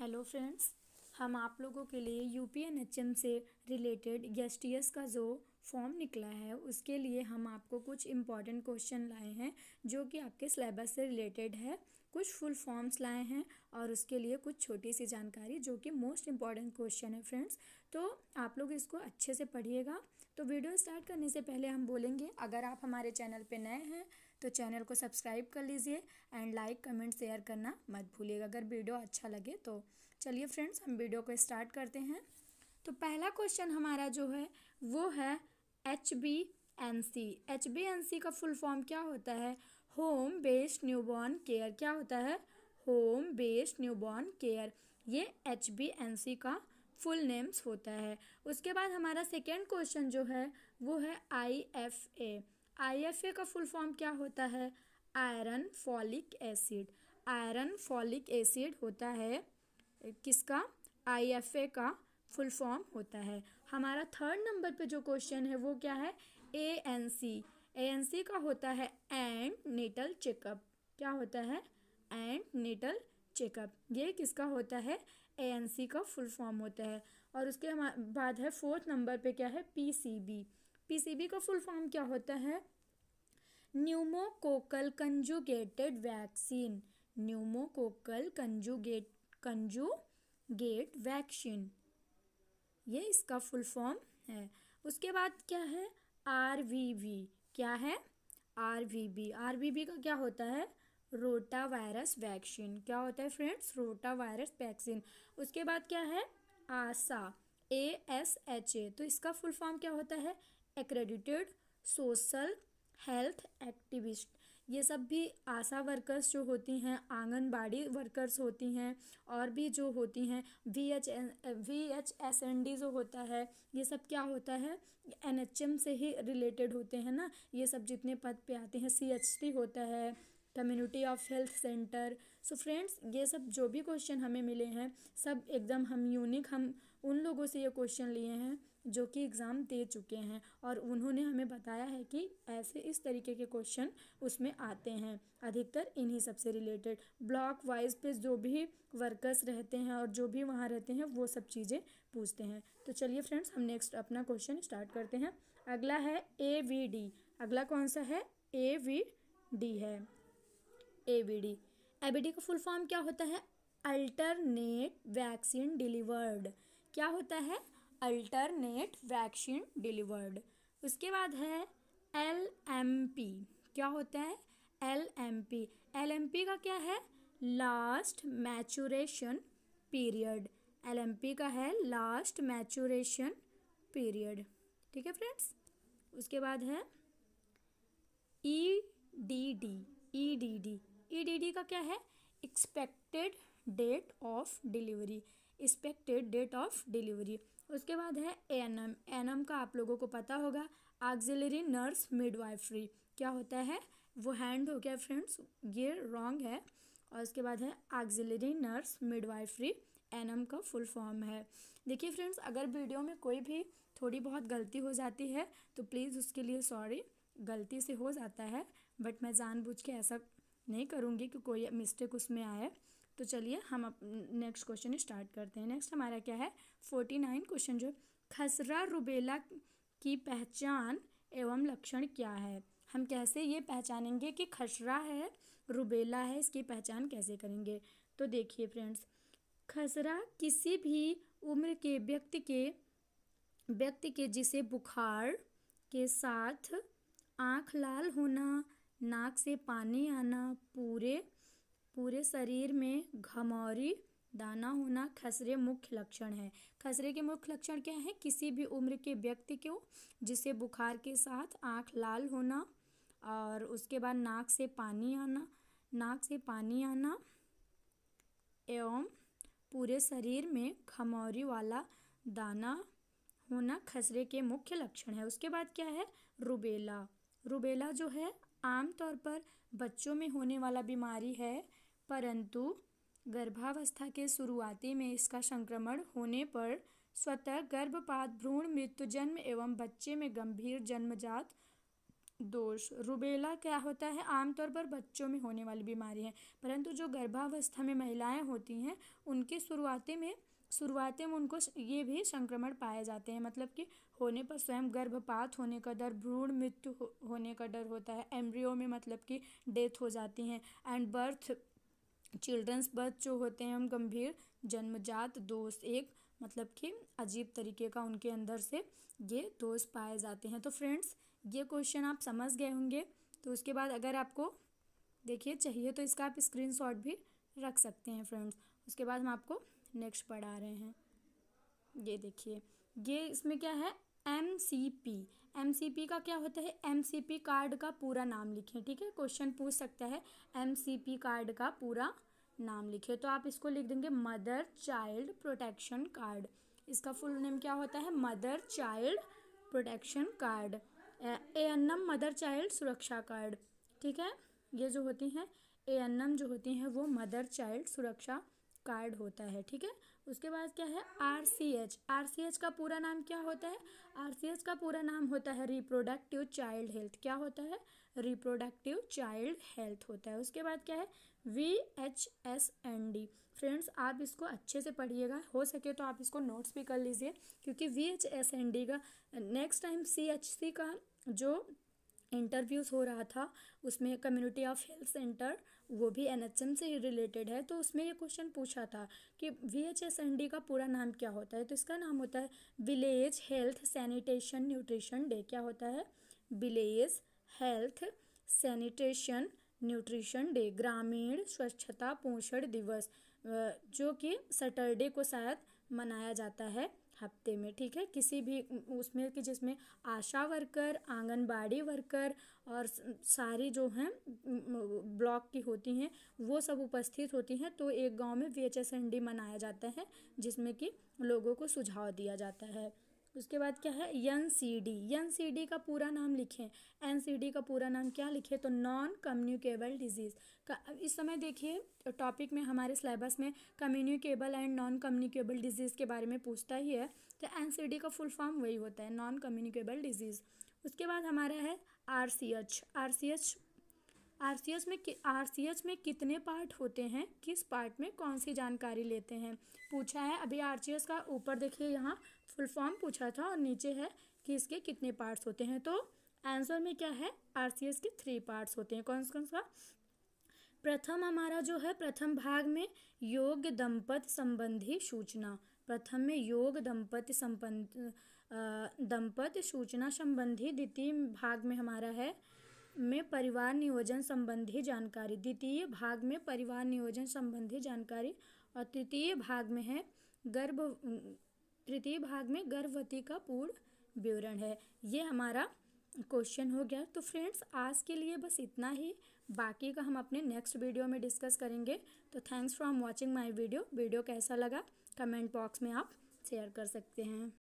hello friends हम आप लोगों के लिए U P N H M से रिलेटेड गेस्ट एस का जो फॉर्म निकला है उसके लिए हम आपको कुछ इम्पॉर्टेंट क्वेश्चन लाए हैं जो कि आपके सिलेबस से रिलेटेड है कुछ फुल फॉर्म्स लाए हैं और उसके लिए कुछ छोटी सी जानकारी जो कि मोस्ट इम्पॉर्टेंट क्वेश्चन है फ्रेंड्स तो आप लोग इसको अच्छे से पढ़िएगा तो वीडियो स्टार्ट करने से पहले हम बोलेंगे अगर आप हमारे चैनल पर नए हैं तो चैनल को सब्सक्राइब कर लीजिए एंड लाइक कमेंट शेयर करना मत भूलिएगा अगर वीडियो अच्छा लगे तो चलिए फ्रेंड्स हम वीडियो को स्टार्ट करते हैं तो पहला क्वेश्चन हमारा जो है वो है H B N C H B N C का फुल फॉर्म क्या होता है होम बेस्ड न्यूबॉर्न केयर क्या होता है होम बेस्ड न्यूबॉर्न केयर ये एच बी एन सी का फुल नेम्स होता है उसके बाद हमारा सेकेंड क्वेश्चन जो है वो है आई एफ ए आईएफए का फुल फॉर्म क्या होता है iron folic acid iron folic acid होता है किसका आईएफए का फुल फॉर्म होता है हमारा थर्ड नंबर पे जो क्वेश्चन है वो क्या है A N C A N C का होता है एंड नेटल चेकअप क्या होता है एंड नेटल चेकअप ये किसका होता है ए एन सी का फुल फॉर्म होता है और उसके बाद है फोर्थ नंबर पे क्या है पी सी बी पीसीबी का फुल फॉर्म क्या होता है pneumococcal conjugated vaccine pneumococcal conjugate conjugate vaccine ये इसका फुल फॉर्म है उसके बाद क्या है आर वी वी क्या है R V B R V B का क्या होता है रोटा वायरस वैक्सीन क्या होता है फ्रेंड्स रोटा वायरस वैक्सीन उसके बाद क्या है आसा ए एस एच ए तो इसका फुल फॉर्म क्या होता है एक्रेडिटेड सोशल हेल्थ एक्टिविस्ट ये सब भी आशा वर्कर्स जो होती हैं आंगनबाड़ी वर्कर्स होती हैं और भी जो होती हैं V H V H S N D जो होता है ये सब क्या होता है एन एच एम से ही रिलेटेड होते हैं ना ये सब जितने पद पे आते हैं सी एच टी होता है community of health centre so friends ये सब जो भी क्वेश्चन हमें मिले हैं सब एकदम हम यूनिक हम उन लोगों से ये क्वेश्चन लिए हैं जो कि एग्ज़ाम दे चुके हैं और उन्होंने हमें बताया है कि ऐसे इस तरीके के क्वेश्चन उसमें आते हैं अधिकतर इन्हीं सब से रिलेटेड ब्लॉक वाइज पे जो भी वर्कर्स रहते हैं और जो भी वहाँ रहते हैं वो सब चीज़ें पूछते हैं तो चलिए फ्रेंड्स हम नेक्स्ट अपना क्वेश्चन स्टार्ट करते हैं अगला है ए वी डी अगला कौन सा है ए वी डी है A B D A B D का फुल फॉर्म क्या होता है अल्टरनेट वैक्सीन डिलीवर्ड क्या होता है अल्टरनेट वैक्सीन डिलीवर्ड उसके बाद है एल एम पी क्या होता है L M P L M P का क्या है last maturation period L M P का है लास्ट मैचुरेशन पीरियड ठीक है फ्रेंड्स उसके बाद है E D D E D D E D D का क्या है expected date of delivery expected date of delivery उसके बाद है एनम एनम का आप लोगों को पता होगा आग्जिलरी नर्स मिडवाइफरी क्या होता है वो हैंड हो गया फ्रेंड्स ये रॉन्ग है और उसके बाद है आग्जिलरी नर्स मिडवाइफरी एनम का फुल फॉर्म है देखिए फ्रेंड्स अगर वीडियो में कोई भी थोड़ी बहुत गलती हो जाती है तो प्लीज़ उसके लिए सॉरी गलती से हो जाता है बट मैं जानबूझ के ऐसा नहीं करूँगी कि कोई मिस्टेक उसमें आए तो चलिए हम नेक्स्ट क्वेश्चन स्टार्ट करते हैं नेक्स्ट हमारा क्या है फोर्टी नाइन क्वेश्चन जो खसरा रुबेला की पहचान एवं लक्षण क्या है हम कैसे ये पहचानेंगे कि खसरा है रुबेला है इसकी पहचान कैसे करेंगे तो देखिए फ्रेंड्स खसरा किसी भी उम्र के व्यक्ति के व्यक्ति के जिसे बुखार के साथ आँख लाल होना नाक से पानी आना पूरे पूरे शरीर में घमौरी दाना होना खसरे मुख्य लक्षण है खसरे के मुख्य लक्षण क्या है किसी भी उम्र के व्यक्ति को जिसे बुखार के साथ आँख लाल होना और उसके बाद नाक से पानी आना नाक से पानी आना एवं पूरे शरीर में खमौरी वाला दाना होना खसरे के मुख्य लक्षण है उसके बाद क्या है रुबेला रुबेला जो है आमतौर पर बच्चों में होने वाला बीमारी है परंतु गर्भावस्था के शुरुआती में इसका संक्रमण होने पर स्वतः गर्भपात भ्रूण मृत्यु जन्म एवं बच्चे में गंभीर जन्मजात दोष रुबेला क्या होता है आमतौर पर बच्चों में होने वाली बीमारी है परंतु जो गर्भावस्था में महिलाएं होती हैं उनके शुरुआती में शुरुआती में उनको ये भी संक्रमण पाए जाते हैं मतलब कि होने पर स्वयं गर्भपात होने का डर भ्रूण मृत्यु होने का डर होता है एम्ब्रियो में मतलब कि डेथ हो जाती हैं एंड बर्थ चिल्ड्रंस बर्थ जो होते हैं हम गंभीर जन्मजात दोष एक मतलब कि अजीब तरीके का उनके अंदर से ये दोष पाए जाते हैं तो फ्रेंड्स ये क्वेश्चन आप समझ गए होंगे तो उसके बाद अगर आपको देखिए चाहिए तो इसका आप स्क्रीनशॉट भी रख सकते हैं फ्रेंड्स उसके बाद हम आपको नेक्स्ट पढ़ा रहे हैं ये देखिए ये इसमें क्या है M C P M C P का क्या होता है एम सी पी कार्ड का पूरा नाम लिखें ठीक है क्वेश्चन पूछ सकता है एम सी पी कार्ड का पूरा नाम लिखें तो आप इसको लिख देंगे मदर चाइल्ड प्रोटेक्शन कार्ड इसका फुल नेम क्या होता है mother child protection card A N M mother child सुरक्षा कार्ड ठीक है ये जो होती हैं ए एन एम जो होती हैं वो मदर चाइल्ड सुरक्षा कार्ड होता है ठीक है उसके बाद क्या है R C H R C H का पूरा नाम क्या होता है आर सी एच का पूरा नाम होता है रिप्रोडक्टिव चाइल्ड हेल्थ क्या होता है रिप्रोडक्टिव चाइल्ड हेल्थ होता है उसके बाद क्या है V H S N D friends आप इसको अच्छे से पढ़िएगा हो सके तो आप इसको नोट्स भी कर लीजिए क्योंकि V H S N D का next time C H C का जो इंटरव्यूज़ हो रहा था उसमें कम्युनिटी ऑफ हेल्थ सेंटर वो भी एन से ही रिलेटेड है तो उसमें ये क्वेश्चन पूछा था कि V H S N D का पूरा नाम क्या होता है तो इसका नाम होता है village health sanitation nutrition day क्या होता है village health sanitation nutrition day ग्रामीण स्वच्छता पोषण दिवस जो कि सैटरडे को शायद मनाया जाता है हफ्ते में ठीक है किसी भी उसमें कि जिसमें आशा वर्कर आंगनबाड़ी वर्कर और सारी जो हैं ब्लॉक की होती हैं वो सब उपस्थित होती हैं तो एक गांव में वी एच मनाया जाता है जिसमें कि लोगों को सुझाव दिया जाता है उसके बाद क्या है N C D N C D का पूरा नाम लिखें एन सी डी का पूरा नाम क्या लिखें तो नॉन कम्युनिकेबल डिजीज़ का इस समय देखिए टॉपिक में हमारे सिलेबस में communicable and non communicable disease के बारे में पूछता ही है तो एन सी डी का फुल फॉर्म वही होता है नॉन कम्युनिकेबल डिजीज़ उसके बाद हमारा है R C H R C H R में आर में कितने पार्ट होते हैं किस पार्ट में कौन सी जानकारी लेते हैं पूछा है अभी आर का ऊपर देखिए यहाँ फुल फॉर्म पूछा था और नीचे है कि इसके कितने पार्ट्स होते हैं तो आंसर में क्या है आर के थ्री पार्ट्स होते हैं कौन कौन सा प्रथम हमारा जो है प्रथम भाग में योग दंपत संबंधी सूचना प्रथम में योग दंपत संबंध दंपत सूचना संबंधी द्वितीय भाग में हमारा है में परिवार नियोजन संबंधी जानकारी द्वितीय भाग में परिवार नियोजन संबंधी जानकारी और तृतीय भाग में है गर्भ तृतीय भाग में गर्भवती का पूर्ण विवरण है ये हमारा क्वेश्चन हो गया तो फ्रेंड्स आज के लिए बस इतना ही बाकी का हम अपने नेक्स्ट वीडियो में डिस्कस करेंगे तो thanks for watching my video video कैसा लगा कमेंट बॉक्स में आप शेयर कर सकते हैं